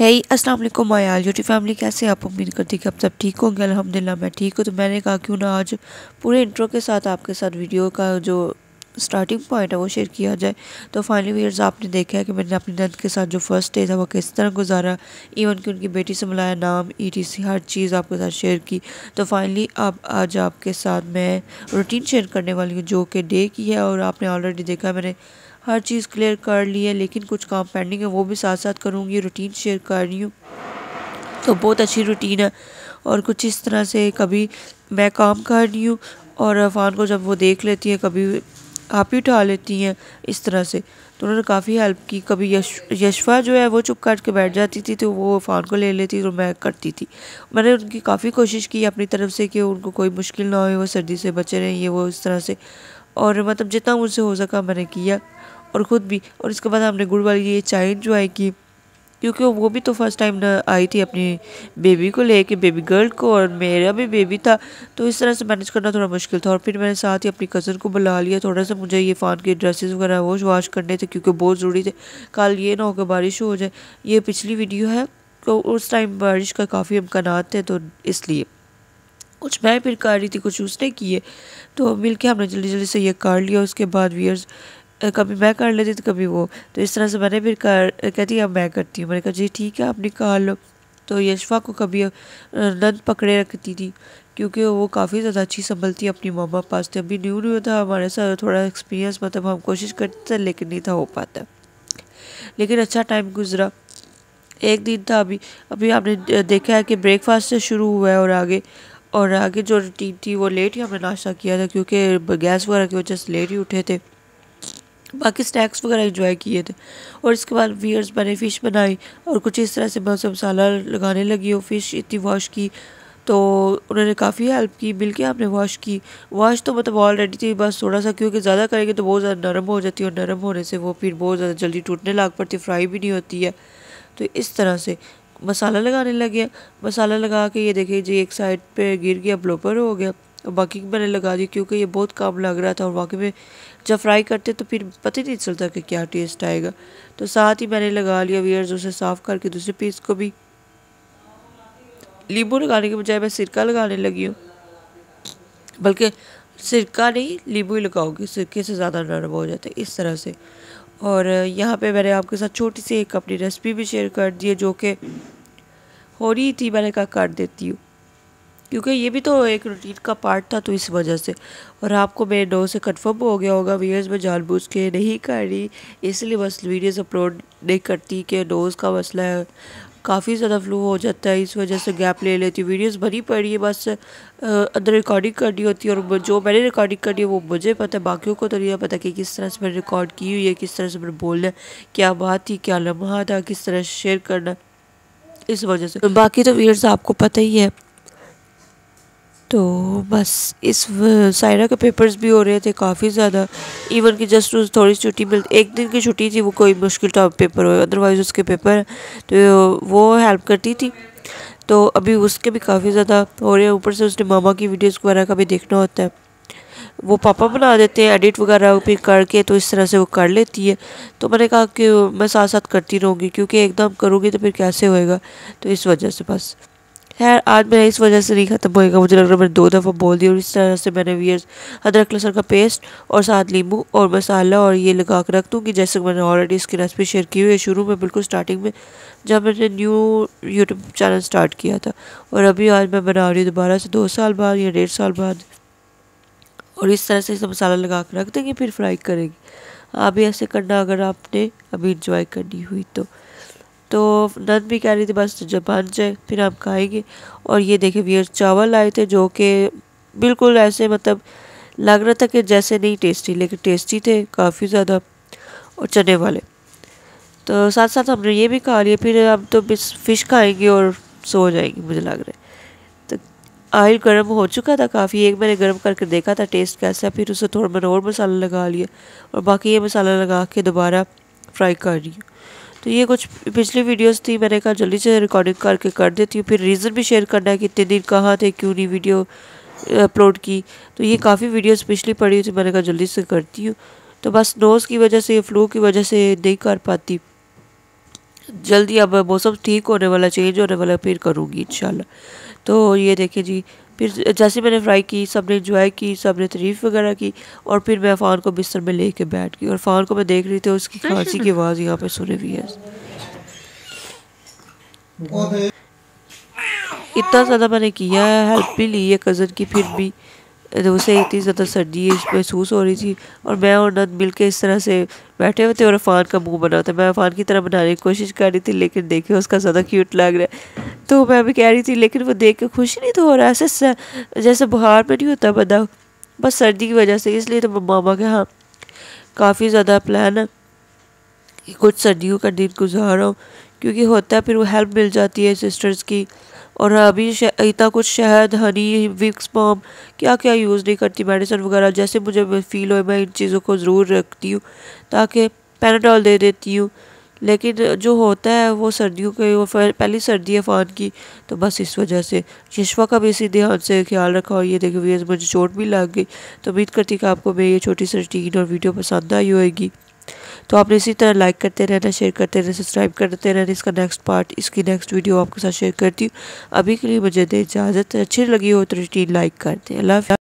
है अस्सलाम वालेकुम माय आल यूटी फैमिली कैसे आप उम्मीद करती कि आप सब ठीक होंगे अलहमदिल्ला मैं ठीक हूँ तो मैंने कहा क्यों ना आज पूरे इंट्रो के साथ आपके साथ वीडियो का जो स्टार्टिंग पॉइंट है वो शेयर किया जाए तो फाइनली वीयर्स आपने देखा है कि मैंने अपनी नंद के साथ जो फर्स्ट डे था वो किस तरह गुजारा इवन कि उनकी बेटी से मिलाया नाम ईटीसी हर चीज़ आपके साथ शेयर की तो फाइनली अब आज आपके साथ मैं रूटीन शेयर करने वाली हूँ जो कि डे की है और आपने ऑलरेडी देखा मैंने हर चीज़ क्लियर कर ली है लेकिन कुछ काम पेंडिंग है वो भी साथ साथ करूँगी रूटीन शेयर कर रही हूँ तो बहुत अच्छी रूटीन है और कुछ इस तरह से कभी मैं काम कर रही हूँ और अफान को जब वो देख लेती है कभी आप ही उठा लेती हैं इस तरह से तो उन्होंने काफ़ी हेल्प की कभी यश यशफ़ा जो है वो चुप काट के बैठ जाती थी तो वो फ़ोन को ले लेती तो मैं करती थी मैंने उनकी काफ़ी कोशिश की अपनी तरफ से कि उनको कोई मुश्किल ना हो वो सर्दी से बचे रहें ये वो इस तरह से और मतलब जितना मुझसे हो सका मैंने किया और ख़ुद भी और इसके बाद हमने गुड़ वाली ये चाइन जो की कि क्योंकि वो भी तो फर्स्ट टाइम आई थी अपनी बेबी को लेके बेबी गर्ल को और मेरा भी बेबी था तो इस तरह से मैनेज करना थोड़ा मुश्किल था और फिर मैंने साथ ही अपनी कज़न को बुला लिया थोड़ा सा मुझे ये फ़ान के ड्रेसेस वगैरह वॉश वाश करने थे क्योंकि बहुत ज़रूरी थे कल ये ना होकर बारिश हो जाए ये पिछली वीडियो है तो उस टाइम बारिश का काफ़ी अमकान थे तो इसलिए कुछ मैं फिर कर रही थी कुछ उसने किए तो मिल के हमने जल्दी जल्दी से ये कर लिया उसके बाद वीयर्स कभी मैं कर लेती तो कभी वो तो इस तरह से मैंने फिर कर कहती अब मैं करती हूँ मैंने कहा जी ठीक है आपने कहा लो तो यशवा को कभी नंद पकड़े रखती थी क्योंकि वो काफ़ी ज़्यादा अच्छी संभलती अपनी मामा पास थे तो अभी न्यू न्यू था हमारे साथ थोड़ा एक्सपीरियंस मतलब हम कोशिश करते थे लेकिन नहीं था हो पाता लेकिन अच्छा टाइम गुजरा एक दिन था अभी अभी आपने देखा है कि ब्रेकफास्ट से शुरू हुआ है और आगे और आगे जो रूटीन थी वो लेट ही हमने नाश्ता किया था क्योंकि गैस वगैरह की वजह से लेट ही उठे थे बाकी स्नैक्स वगैरह इंजॉय किए थे और इसके बाद वीयर्स मैंने फ़िश बनाई और कुछ इस तरह से मैं उसे मसाला लगाने लगी और फ़िश इतनी वॉश की तो उन्होंने काफ़ी हेल्प की मिल के आपने वॉश की वॉश तो मतलब ऑलरेडी थी बस थोड़ा सा क्योंकि ज़्यादा करेंगे तो बहुत ज़्यादा नरम हो जाती है और नरम होने से वो फिर बहुत ज़्यादा जल्दी टूटने लग पड़ती है फ्राई भी नहीं होती है तो इस तरह से मसाला लगाने लगे मसाला लगा के ये देखिए जी एक साइड पे गिर गया ब्लोपर हो गया और बाकी मैंने लगा दी क्योंकि ये बहुत काम लग रहा था और वाकई में जब फ्राई करते तो फिर पता ही नहीं चलता कि क्या टेस्ट आएगा तो साथ ही मैंने लगा लिया वियर्स उसे साफ़ करके दूसरे पीस को भी नींबू लगाने के बजाय मैं सिरका लगाने लगी हूँ बल्कि सिरका नहीं लींबू ही लगाओगी सिरके से ज़्यादा नरम हो जाता है इस तरह से और यहाँ पे मैंने आपके साथ छोटी सी एक अपनी रेसिपी भी शेयर कर दी है जो कि हो रही थी मैंने कहा कर देती हूँ क्योंकि ये भी तो एक रूटीन का पार्ट था तो इस वजह से और आपको मेरे नो से कन्फर्म हो गया होगा वीडियोज़ में जानबूझ के नहीं कर रही इसलिए बस वीडियोस अपलोड नहीं करती कि नोज़ का मसला है काफ़ी ज़्यादा फ्लू हो जाता है इस वजह से गैप ले लेती हूँ वीडियोस भरी पड़ी है बस अंदर रिकॉर्डिंग करनी होती है और जो मैंने रिकॉर्डिंग करनी है वो मुझे पता है बाकियों को तो नहीं पता कि किस तरह से मैंने रिकॉर्ड की हुई है किस तरह से मैंने बोलना है क्या बात थी क्या लम्हा था किस तरह शेयर करना इस वजह से बाकी तो वीडियोस आपको पता ही है तो बस इस सायरा के पेपर्स भी हो रहे थे काफ़ी ज़्यादा इवन कि जस्ट उस थोड़ी छुट्टी मिल एक दिन की छुट्टी थी वो कोई मुश्किल टॉप पेपर हो अदरवाइज़ उसके पेपर तो वो हेल्प करती थी तो अभी उसके भी काफ़ी ज़्यादा हो रहे हैं ऊपर से उसने मामा की वीडियोज़ वगैरह का भी देखना होता है वो पापा बना देते हैं एडिट वगैरह भी करके तो इस तरह से वो कर लेती है तो मैंने कहा कि मैं साथ साथ करती रहूँगी क्योंकि एकदम करूँगी तो फिर कैसे होएगा तो इस वजह से बस खैर आज मेरा इस वजह से नहीं ख़त्म होएगा मुझे लग रहा है मैंने दो दफ़ा बोल दिया और इस तरह से मैंने वियर अदरक लहसुन का पेस्ट और साथ नींबू और मसाला और ये लगा कर रख दूँगी जैसे मैंने ऑलरेडी इसकी रेसिपी शेयर की हुई है शुरू में बिल्कुल स्टार्टिंग में जब मैंने न्यू यूट्यूब चैनल स्टार्ट किया था और अभी आज मैं बना रही हूँ दोबारा से दो साल बाद या डेढ़ साल बाद और इस तरह से इसे मसाला लगा कर रख देंगे फिर फ्राई करेंगे अभी ऐसे करना अगर आपने अभी इंजॉय करनी हुई तो तो नंद भी कह रही थी बस जब बन जाए फिर हम खाएंगे और ये देखे वीर चावल आए थे जो कि बिल्कुल ऐसे मतलब लग रहा था कि जैसे नहीं टेस्टी लेकिन टेस्टी थे काफ़ी ज़्यादा और चने वाले तो साथ साथ हमने ये भी खा लिया फिर हम तो बस फ़िश खाएंगे और सो जाएंगे मुझे लग रहा है तो आयल गर्म हो चुका था काफ़ी एक मैंने गर्म करके देखा था टेस्ट कैसा फिर उसे थोड़ा मैंने और मसाला लगा लिया और बाकी ये मसाला लगा के दोबारा फ्राई कर रही हूँ तो ये कुछ पिछली वीडियोस थी मैंने कहा जल्दी से रिकॉर्डिंग करके कर देती हूँ फिर रीज़न भी शेयर करना है कि इतने दिन कहाँ थे क्यों नहीं वीडियो अपलोड की तो ये काफ़ी वीडियोस पिछली पड़ी हुई थी मैंने कहा जल्दी से करती हूँ तो बस नोज़ की वजह से फ्लू की वजह से नहीं कर पाती जल्दी अब मौसम ठीक होने वाला चेंज होने वाला फिर करूँगी इन तो ये देखें जी फिर जैसे मैंने फ्राई की सब ने इंजॉय की सब ने तारीफ़ वगैरह की और फिर मैं फ़ान को बिस्तर में ले कर बैठ गई और फ़ान को मैं देख रही थी उसकी अच्छा। खांसी की आवाज़ यहाँ पर सुनी हुई है इतना ज़्यादा मैंने किया है हेल्प भी ली है कज़न की फिर भी तो उसे इतनी ज़्यादा सर्दी महसूस हो रही थी और मैं और नंद मिल के इस तरह से बैठे हुए थे और अफान का मुंह बना था मैं अफान की तरह बनाने की कोशिश कर रही थी लेकिन देखिए उसका ज़्यादा क्यूट लग रहा है तो मैं भी कह रही थी लेकिन वो देख के खुश नहीं तो हो रहा ऐसे जैसे बुखार में नहीं होता बंदा बस सर्दी की वजह से इसलिए तो मामा के हाँ काफ़ी ज़्यादा प्लान है कि कुछ सर्दियों का दिन गुजारो क्योंकि होता है फिर वो हेल्प मिल जाती है सिस्टर्स की और हाँ, अभी इतना कुछ शहद हनी विक्स पॉम क्या क्या यूज़ नहीं करती मेडिसिन वगैरह जैसे मुझे फील हो मैं इन चीज़ों को ज़रूर रखती हूँ ताकि पैनाडॉल दे देती हूँ लेकिन जो होता है वो सर्दियों के वो पहली सर्दी है फ़ान की तो बस इस वजह से यशवा का भी इसी ध्यान से ख्याल रखा और ये देखिए वीर मुझे चोट भी लग गई तो उम्मीद करती कि आपको मेरी ये छोटी सी रूटीन और वीडियो पसंद आई होगी तो आपने इसी तरह लाइक करते रहना शेयर करते रहना सब्सक्राइब करते रहना इसका नेक्स्ट पार्ट इसकी नेक्स्ट वीडियो आपके साथ शेयर करती हूँ अभी के लिए मुझे दे इजाज़त अच्छी लगी हो तो रूटीन लाइक करते हैं अल्लाह